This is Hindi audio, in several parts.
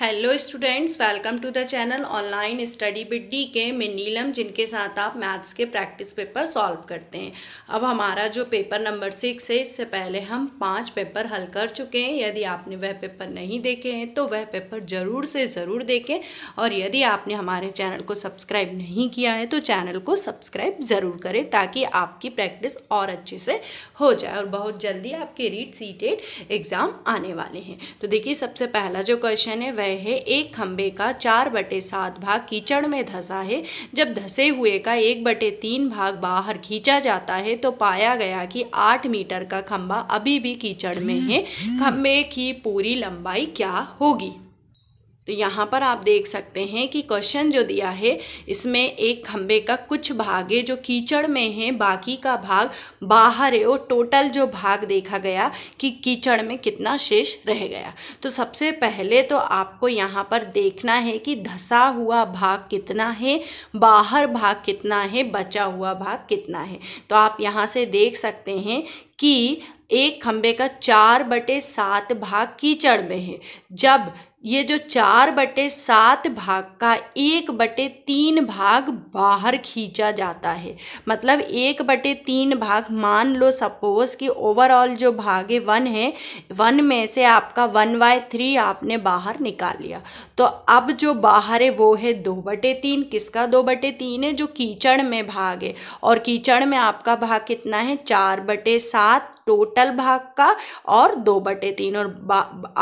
hello students welcome to the channel online study with D K मैं नीलम जिनके साथ आप मैथ्स के प्रैक्टिस पेपर सॉल्व करते हैं अब हमारा जो पेपर नंबर सिक्स है इससे पहले हम पांच पेपर हल कर चुके हैं यदि आपने वह पेपर नहीं देखे हैं तो वह पेपर ज़रूर से ज़रूर देखें और यदि आपने हमारे चैनल को सब्सक्राइब नहीं किया है तो चैनल को सब्सक्राइब ज़रूर करें ताकि आपकी प्रैक्टिस और अच्छे से हो जाए और बहुत जल्दी आपके रीट सीटेड एग्ज़ाम आने वाले हैं तो देखिए सबसे पहला जो क्वेश्चन है वह गए हैं एक खम्भे का चार बटे सात भाग कीचड़ में धंसा है जब धसे हुए का एक बटे तीन भाग बाहर खींचा जाता है तो पाया गया कि आठ मीटर का खम्भा अभी भी कीचड़ में है खम्भे की पूरी लंबाई क्या होगी तो यहाँ पर आप देख सकते हैं कि क्वेश्चन जो दिया है इसमें एक खम्भे का कुछ भाग है जो कीचड़ में है बाकी का भाग बाहर है और टोटल जो भाग देखा गया कि कीचड़ में कितना शेष रह गया तो सबसे पहले तो आपको यहाँ पर देखना है कि धसा हुआ भाग कितना है बाहर भाग कितना है बचा हुआ भाग कितना है तो आप यहाँ से देख सकते हैं कि एक खम्भे का चार बटे सात भाग कीचड़ में है जब ये जो चार बटे सात भाग का एक बटे तीन भाग बाहर खींचा जाता है मतलब एक बटे तीन भाग मान लो सपोज़ कि ओवरऑल जो भागे वन है वन में से आपका वन बाय थ्री आपने बाहर निकाल लिया तो अब जो बाहर है वो है दो बटे तीन किसका दो बटे तीन है जो कीचड़ में भाग है और कीचड़ में आपका भाग कितना है चार बटे सात टोटल भाग का और दो बटे तीन और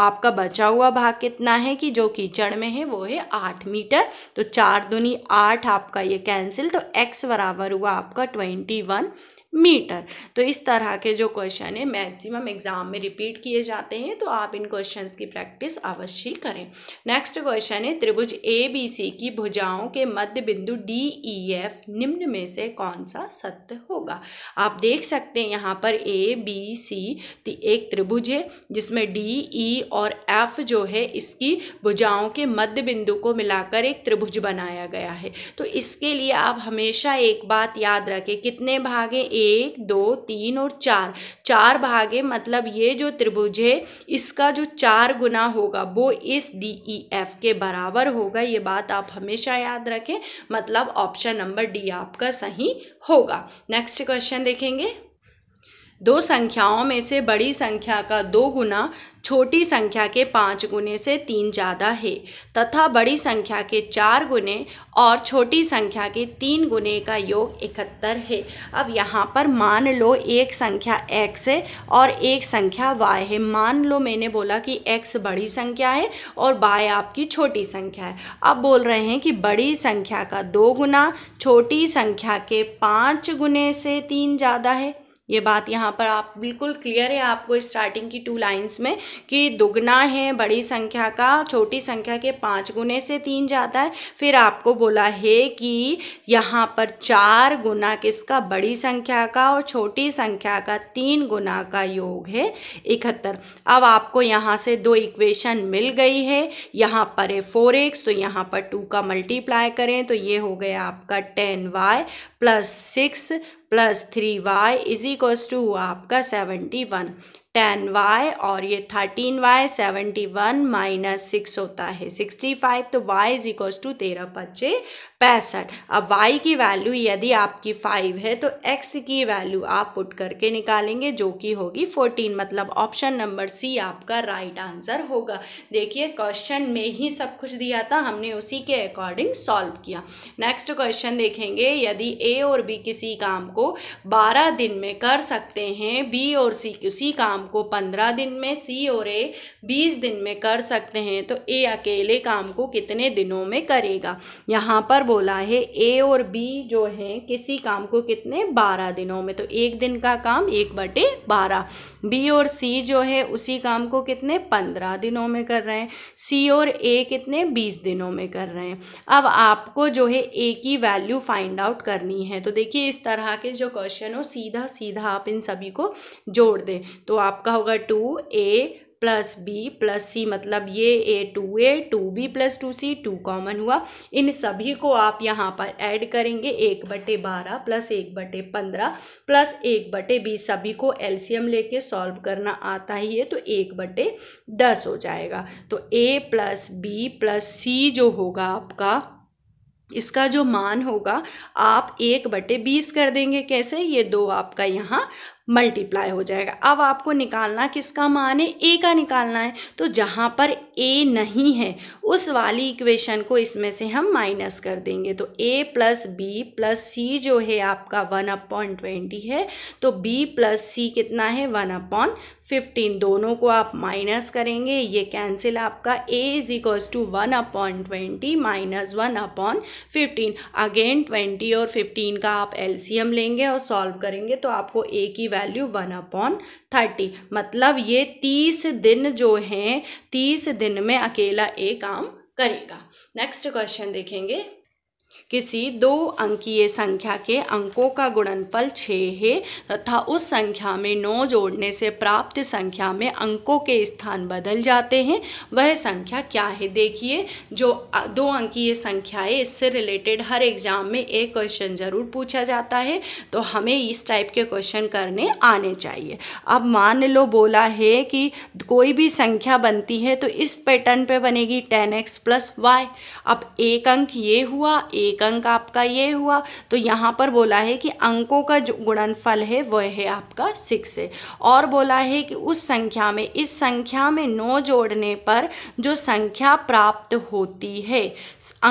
आपका बचा हुआ भाग कितना है कि जो कीचड़ में है वो है आठ मीटर तो चार दुनी आठ आपका ये कैंसिल तो एक्स बराबर हुआ आपका ट्वेंटी वन मीटर तो इस तरह के जो क्वेश्चन है मैक्सिमम एग्जाम में रिपीट किए जाते हैं तो आप इन क्वेश्चंस की प्रैक्टिस अवश्य करें नेक्स्ट क्वेश्चन है त्रिभुज ए बी सी की भुजाओं के मध्य बिंदु डी ई एफ निम्न में से कौन सा सत्य होगा आप देख सकते हैं यहाँ पर ए बी सी एक त्रिभुज है जिसमें डी ई e और एफ जो है इसकी भुजाओं के मध्य बिंदु को मिलाकर एक त्रिभुज बनाया गया है तो इसके लिए आप हमेशा एक बात याद रखें कितने भाग हैं एक दो तीन और चार चार भागे मतलब ये जो त्रिभुज है इसका जो चार गुना होगा वो इस डी ई एफ के बराबर होगा ये बात आप हमेशा याद रखें मतलब ऑप्शन नंबर डी आपका सही होगा नेक्स्ट क्वेश्चन देखेंगे दो संख्याओं में से बड़ी संख्या का दो गुना छोटी संख्या के पाँच गुने से तीन ज़्यादा है तथा बड़ी संख्या के चार गुने और छोटी संख्या के तीन गुने का योग इकहत्तर है अब यहाँ पर मान लो एक संख्या x है और एक संख्या y है मान लो मैंने बोला कि x बड़ी संख्या है और y आपकी छोटी संख्या है अब बोल रहे हैं कि बड़ी संख्या का दो गुना छोटी संख्या के पाँच गुने से तीन ज़्यादा है ये बात यहाँ पर आप बिल्कुल क्लियर है आपको स्टार्टिंग की टू लाइंस में कि दुगना है बड़ी संख्या का छोटी संख्या के पाँच गुने से तीन जाता है फिर आपको बोला है कि यहाँ पर चार गुना किसका बड़ी संख्या का और छोटी संख्या का तीन गुना का योग है इकहत्तर अब आपको यहाँ से दो इक्वेशन मिल गई है यहाँ पर है फोर एक्स तो यहाँ पर टू का मल्टीप्लाई करें तो ये हो गया आपका ten Y plus six plus three Y is equals to आपका सेवेंटी वन टेन वाई और ये thirteen Y seventy one minus six होता है सिक्सटी फाइव तो वाई इज इक्व टू तेरह पच्चे पैंसठ अब वाई की वैल्यू यदि आपकी फाइव है तो एक्स की वैल्यू आप पुट करके निकालेंगे जो कि होगी फोर्टीन मतलब ऑप्शन नंबर सी आपका राइट आंसर होगा देखिए क्वेश्चन में ही सब कुछ दिया था हमने उसी के अकॉर्डिंग सॉल्व किया नेक्स्ट क्वेश्चन देखेंगे यदि ए और बी किसी काम को बारह दिन में कर सकते हैं बी और सी किसी काम काम को पंद्रह दिन में सी और ए बीस दिन में कर सकते हैं तो ए अकेले काम को कितने दिनों में करेगा यहाँ पर बोला है ए और बी जो हैं किसी काम को कितने बारह दिनों में तो एक दिन का काम एक बटे बारह बी और सी जो है उसी काम को कितने पंद्रह दिनों में कर रहे हैं सी और ए कितने बीस दिनों में कर रहे हैं अब आपको जो है ए की वैल्यू फाइंड आउट करनी है तो देखिए इस तरह के जो क्वेश्चन हो सीधा सीधा आप इन सभी को जोड़ दें तो आपका होगा two A plus B plus C मतलब ये A two A two B plus two C two common हुआ इन सभी को आप यहाँ पर ऐड करेंगे एक बटे बारह प्लस एक बटे पंद्रह प्लस एक बटे बीस सभी को एलसीएम लेके सॉल्व करना आता ही है तो एक बटे दस हो जाएगा तो A plus B plus C जो होगा आपका इसका जो मान होगा आप एक बटे बीस कर देंगे कैसे ये दो आपका यहाँ मल्टीप्लाई हो जाएगा अब आपको निकालना किसका मान है ए का निकालना है तो जहाँ पर ए नहीं है उस वाली इक्वेशन को इसमें से हम माइनस कर देंगे तो A plus B plus C जो है आपका वन अपॉन ट्वेंटी है तो बी प्लस सी कितना है वन अपॉन फिफ्टीन दोनों को आप माइनस करेंगे ये कैंसिल आपका A is equals to one upon twenty minus one upon fifteen again twenty और फिफ्टीन का आप एलसीएम लेंगे और सॉल्व करेंगे तो आपको ए की वैल्यू वन अपॉन थर्टी मतलब ये तीस दिन जो हैं तीस दिन में अकेला ए काम करेगा नेक्स्ट क्वेश्चन देखेंगे किसी दो अंकीय संख्या के अंकों का गुणनफल छः है तथा उस संख्या में नौ जोड़ने से प्राप्त संख्या में अंकों के स्थान बदल जाते हैं वह संख्या क्या है देखिए जो दो अंकीय संख्या है इससे रिलेटेड हर एग्ज़ाम में एक क्वेश्चन ज़रूर पूछा जाता है तो हमें इस टाइप के क्वेश्चन करने आने चाहिए अब मान लो बोला है कि कोई भी संख्या बनती है तो इस पैटर्न पर बनेगी टेन एक्स प्लस वाई अब एक अंक ये हुआ एक एक अंक आपका ये हुआ तो यहाँ पर बोला है कि अंकों का जो गुणनफल है वह है आपका सिक्स है और बोला है कि उस संख्या में इस संख्या में नौ जोड़ने पर जो संख्या प्राप्त होती है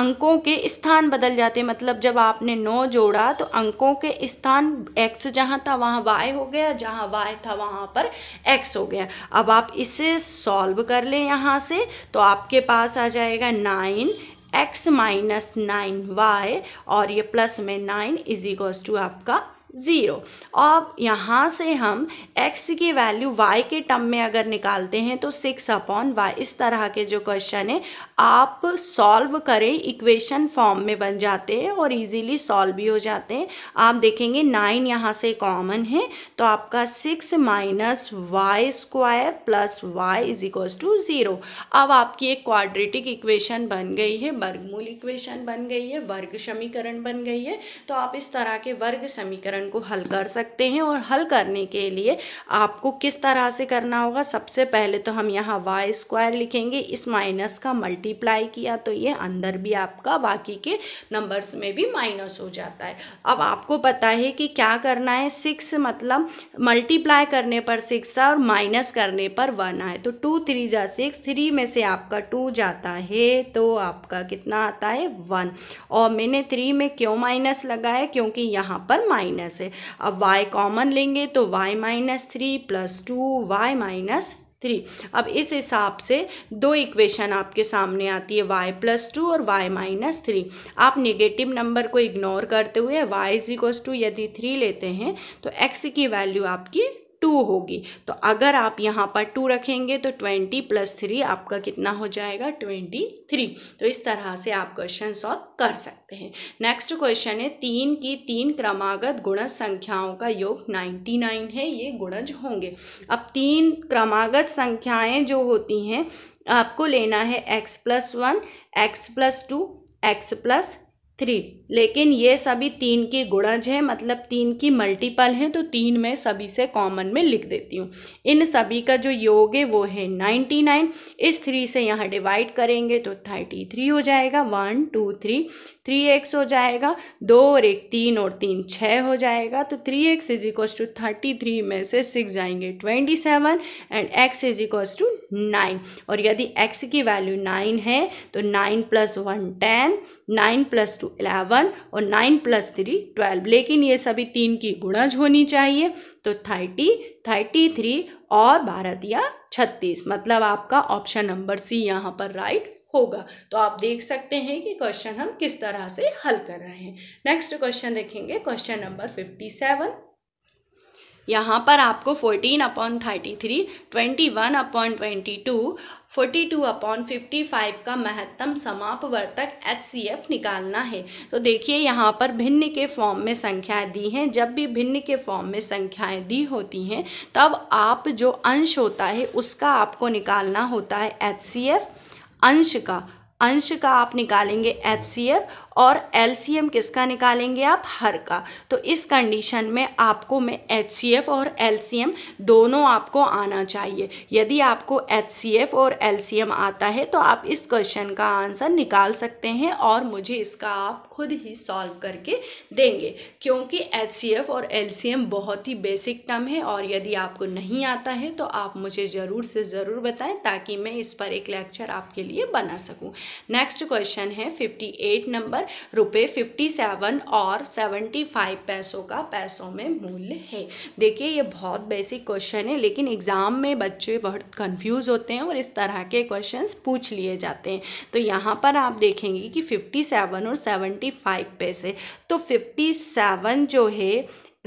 अंकों के स्थान बदल जाते मतलब जब आपने नौ जोड़ा तो अंकों के स्थान एक्स जहाँ था वहाँ वाई हो गया जहाँ वाई था वहाँ पर एक्स हो गया अब आप इसे सॉल्व कर लें यहाँ से तो आपके पास आ जाएगा nine X minus nine Y और ये प्लस में नाइन इज टू आपका ज़ीरो अब यहाँ से हम x की वैल्यू y के टर्म में अगर निकालते हैं तो सिक्स अपॉन वाई इस तरह के जो क्वेश्चन है आप सॉल्व करें इक्वेशन फॉर्म में बन जाते हैं और इजीली सॉल्व भी हो जाते हैं आप देखेंगे नाइन यहाँ से कॉमन है तो आपका six minus Y square plus Y is equal to zero अब आपकी एक क्वाड्रेटिक इक्वेशन बन गई है वर्गमूल इक्वेशन बन गई है वर्ग समीकरण बन गई है तो आप इस तरह के वर्ग समीकरण को हल कर सकते हैं और हल करने के लिए आपको किस तरह से करना होगा सबसे पहले तो हम यहाँ वाई स्क्वायर लिखेंगे इस माइनस का मल्टीप्लाई किया तो ये अंदर भी आपका बाकी के नंबर्स में भी माइनस हो जाता है अब आपको पता है कि क्या करना है सिक्स मतलब मल्टीप्लाई करने पर सिक्स और माइनस करने पर वन आए तो टू थ्री जा सिक्स थ्री में से आपका टू जाता है तो आपका कितना आता है वन और मैंने थ्री में क्यों माइनस लगाया क्योंकि यहाँ पर माइनस में से अब y कॉमन लेंगे तो y minus three plus two Y minus three अब इस हिसाब से दो इक्वेशन आपके सामने आती है y प्लस टू और y माइनस थ्री आप नेगेटिव नंबर को इग्नोर करते हुए y इज इक्वस टू यदि थ्री लेते हैं तो x की वैल्यू आपकी टू होगी तो अगर आप यहाँ पर टू रखेंगे तो ट्वेंटी प्लस थ्री आपका कितना हो जाएगा ट्वेंटी थ्री तो इस तरह से आप क्वेश्चन सॉल्व कर सकते हैं नेक्स्ट क्वेश्चन है तीन की तीन क्रमागत गुणज संख्याओं का योग नाइन्टी नाइन है ये गुणज होंगे अब तीन क्रमागत संख्याएं जो होती हैं आपको लेना है x plus one x plus two x plus three लेकिन ये सभी तीन की गुणज हैं मतलब तीन की मल्टीपल हैं तो तीन में सभी से कॉमन में लिख देती हूँ इन सभी का जो योग है वो है नाइन्टी नाइन इस थ्री से यहाँ डिवाइड करेंगे तो थर्टी थ्री हो जाएगा one two three three x हो जाएगा दो और एक तीन और तीन छः हो जाएगा तो three x is equal to thirty three में से सिक्स जाएंगे twenty seven and x is equal to nine और यदि एक्स की वैल्यू नाइन है तो nine plus one ten nine plus two eleven और नाइन प्लस थ्री ट्वेल्व लेकिन ये सभी तीन की गुणज होनी चाहिए तो थर्टी थर्टी थ्री और भारत या छत्तीस मतलब आपका ऑप्शन नंबर सी यहाँ पर राइट होगा तो आप देख सकते हैं कि क्वेश्चन हम किस तरह से हल कर रहे हैं नेक्स्ट क्वेश्चन देखेंगे क्वेश्चन नंबर फिफ्टी सेवन यहाँ पर आपको fourteen upon thirty three twenty one upon twenty two forty two upon fifty five का महत्तम समापवर्तक एच सी एफ निकालना है तो देखिए यहाँ पर भिन्न के फॉर्म में संख्याएं दी हैं जब भी भिन्न के फॉर्म में संख्याएं दी होती हैं तब आप जो अंश होता है उसका आपको निकालना होता है एच सी एफ अंश का अंश का आप निकालेंगे एच सी एफ और एल किसका निकालेंगे आप हर का तो इस कंडीशन में आपको में एच और एल दोनों आपको आना चाहिए यदि आपको एच और एल आता है तो आप इस क्वेश्चन का आंसर निकाल सकते हैं और मुझे इसका आप खुद ही सॉल्व करके देंगे क्योंकि एच और एल बहुत ही बेसिक टर्म है और यदि आपको नहीं आता है तो आप मुझे ज़रूर से ज़रूर बताएं ताकि मैं इस पर एक लेक्चर आपके लिए बना सकूं नेक्स्ट क्वेश्चन है 58 नंबर रुपये फिफ्टी सेवन और सेवेंटी फाइव पैसों का पैसों में मूल्य है देखिए ये बहुत बेसिक क्वेश्चन है लेकिन एग्ज़ाम में बच्चे बहुत कंफ्यूज होते हैं और इस तरह के क्वेश्चन पूछ लिए जाते हैं तो यहाँ पर आप देखेंगे कि फिफ्टी सेवन और सेवेंटी फाइव पैसे तो फिफ्टी सेवन जो है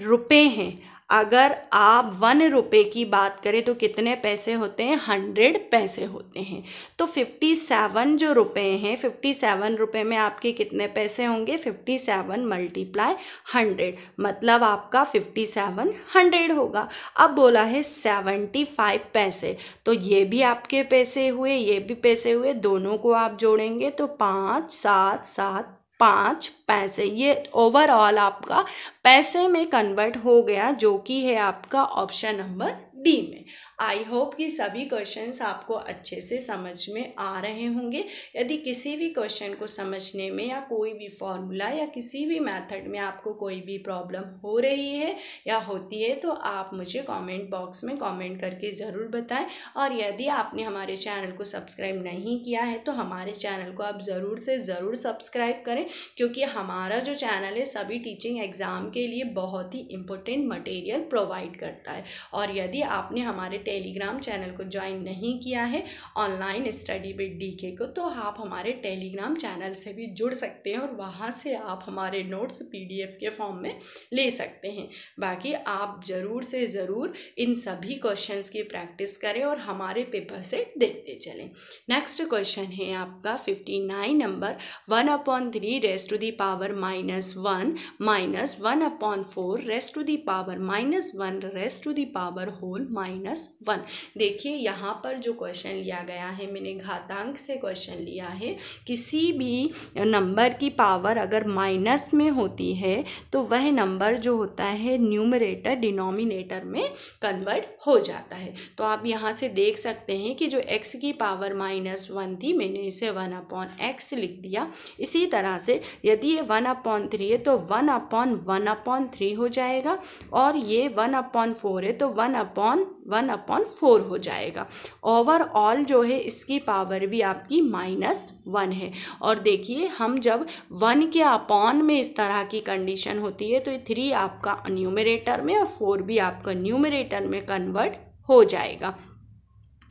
रुपये हैं अगर आप वन रुपये की बात करें तो कितने पैसे होते हैं हंड्रेड पैसे होते हैं तो फिफ्टी सेवन जो रुपये हैं फिफ्टी सेवन रुपये में आपके कितने पैसे होंगे फिफ्टी सेवन मल्टीप्लाई हंड्रेड मतलब आपका फिफ्टी सेवन हंड्रेड होगा अब बोला है सेवेंटी फाइव पैसे तो ये भी आपके पैसे हुए ये भी पैसे हुए दोनों को आप जोड़ेंगे तो पाँच सात सात पाँच पैसे ये ओवरऑल आपका पैसे में कन्वर्ट हो गया जो कि है आपका ऑप्शन नंबर डी में आई होप कि सभी क्वेश्चंस आपको अच्छे से समझ में आ रहे होंगे यदि किसी भी क्वेश्चन को समझने में या कोई भी फॉर्मूला या किसी भी मेथड में आपको कोई भी प्रॉब्लम हो रही है या होती है तो आप मुझे कमेंट बॉक्स में कमेंट करके ज़रूर बताएं और यदि आपने हमारे चैनल को सब्सक्राइब नहीं किया है तो हमारे चैनल को आप ज़रूर से ज़रूर सब्सक्राइब करें क्योंकि हमारा जो चैनल है सभी टीचिंग एग्ज़ाम के लिए बहुत ही इंपॉर्टेंट मटेरियल प्रोवाइड करता है और यदि आपने हमारे टेलीग्राम चैनल को ज्वाइन नहीं किया है ऑनलाइन स्टडी विद डी के को तो आप हमारे टेलीग्राम चैनल से भी जुड़ सकते हैं और वहाँ से आप हमारे नोट्स पीडीएफ के फॉर्म में ले सकते हैं बाकी आप ज़रूर से ज़रूर इन सभी क्वेश्चंस की प्रैक्टिस करें और हमारे पेपर से देखते चलें नेक्स्ट क्वेश्चन है आपका fifty nine number one upon three raised to the power minus one minus one upon four raised to the power minus one raised to the power whole rule minus one देखिए यहाँ पर जो क्वेश्चन लिया गया है मैंने घातांक से क्वेश्चन लिया है किसी भी नंबर की पावर अगर माइनस में होती है तो वह नंबर जो होता है न्यूमरेटर डिनोमिनेटर में कन्वर्ट हो जाता है तो आप यहाँ से देख सकते हैं कि जो एक्स की पावर माइनस वन थी मैंने इसे वन अपॉन एक्स लिख दिया इसी तरह से यदि ये वन अपॉन थ्री है तो one upon one upon three हो जाएगा और ये वन अपॉन फोर है तो one upon upon one upon four हो जाएगा ओवरऑल जो है इसकी पावर भी आपकी माइनस वन है और देखिए हम जब वन के अपॉन में इस तरह की कंडीशन होती है तो ये थ्री आपका न्यूमरेटर में और फोर भी आपका न्यूमरेटर में कन्वर्ट हो जाएगा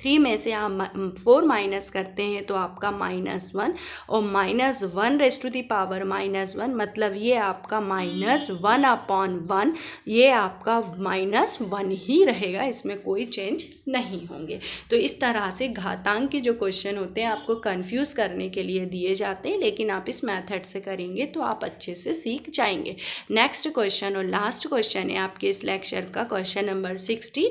थ्री में से आप फोर माइनस करते हैं तो आपका माइनस वन और minus one raised to the power minus one मतलब ये आपका माइनस वन अपॉन वन ये आपका माइनस वन ही रहेगा इसमें कोई चेंज नहीं होंगे तो इस तरह से घातांक के जो क्वेश्चन होते हैं आपको कन्फ्यूज़ करने के लिए दिए जाते हैं लेकिन आप इस मैथड से करेंगे तो आप अच्छे से सीख जाएंगे नेक्स्ट क्वेश्चन और लास्ट क्वेश्चन है आपके इस लेक्चर का question number sixty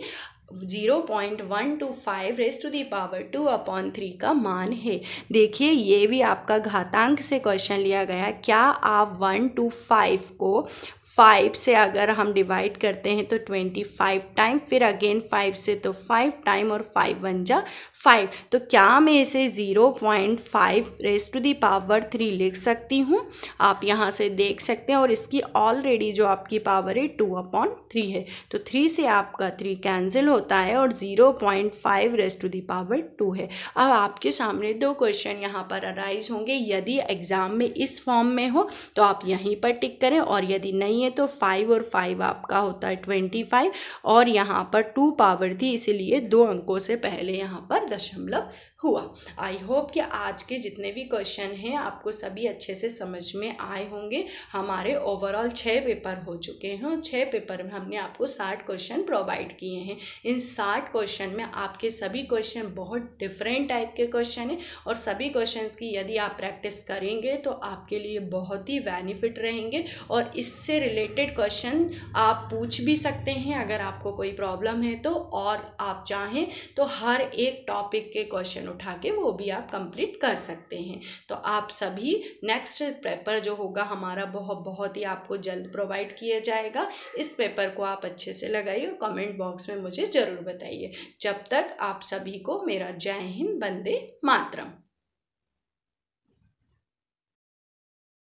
zero point one two five raised to the power two upon three का मान है देखिए ये भी आपका घातांक से क्वेश्चन लिया गया क्या आप वन टू फाइव को फाइव से अगर हम डिवाइड करते हैं तो ट्वेंटी फाइव टाइम फिर अगेन फाइव से तो फाइव टाइम और फाइव वन जा फाइव तो क्या मैं इसे zero point five raised to the power three लिख सकती हूँ आप यहाँ से देख सकते हैं और इसकी ऑलरेडी जो आपकी पावर है टू अपॉन थ्री है तो थ्री से आपका थ्री कैंसिल हो होता है और zero point five raised to the power two है अब आपके सामने दो क्वेश्चन यहाँ पर अराइज होंगे यदि एग्ज़ाम में इस फॉर्म में हो तो आप यहीं पर टिक करें और यदि नहीं है तो फाइव और फाइव आपका होता है ट्वेंटी फाइव और यहाँ पर टू पावर थी इसीलिए दो अंकों से पहले यहाँ पर दशमलव हुआ आई होप कि आज के जितने भी क्वेश्चन हैं आपको सभी अच्छे से समझ में आए होंगे हमारे ओवरऑल छः पेपर हो चुके हैं और छः पेपर में हमने आपको साठ क्वेश्चन प्रोवाइड किए हैं इन साठ क्वेश्चन में आपके सभी क्वेश्चन बहुत डिफरेंट टाइप के क्वेश्चन हैं और सभी क्वेश्चन की यदि आप प्रैक्टिस करेंगे तो आपके लिए बहुत ही बेनिफिट रहेंगे और इससे रिलेटेड क्वेश्चन आप पूछ भी सकते हैं अगर आपको कोई प्रॉब्लम है तो और आप चाहें तो हर एक टॉपिक के क्वेश्चन उठा के वो भी आप कंप्लीट कर सकते हैं तो आप सभी नेक्स्ट पेपर जो होगा हमारा बहुत बहुत ही आपको जल्द प्रोवाइड किया जाएगा इस पेपर को आप अच्छे से लगाइए और कमेंट बॉक्स में मुझे ज़रूर बताइए जब तक आप सभी को मेरा जय हिंद बंदे मातरम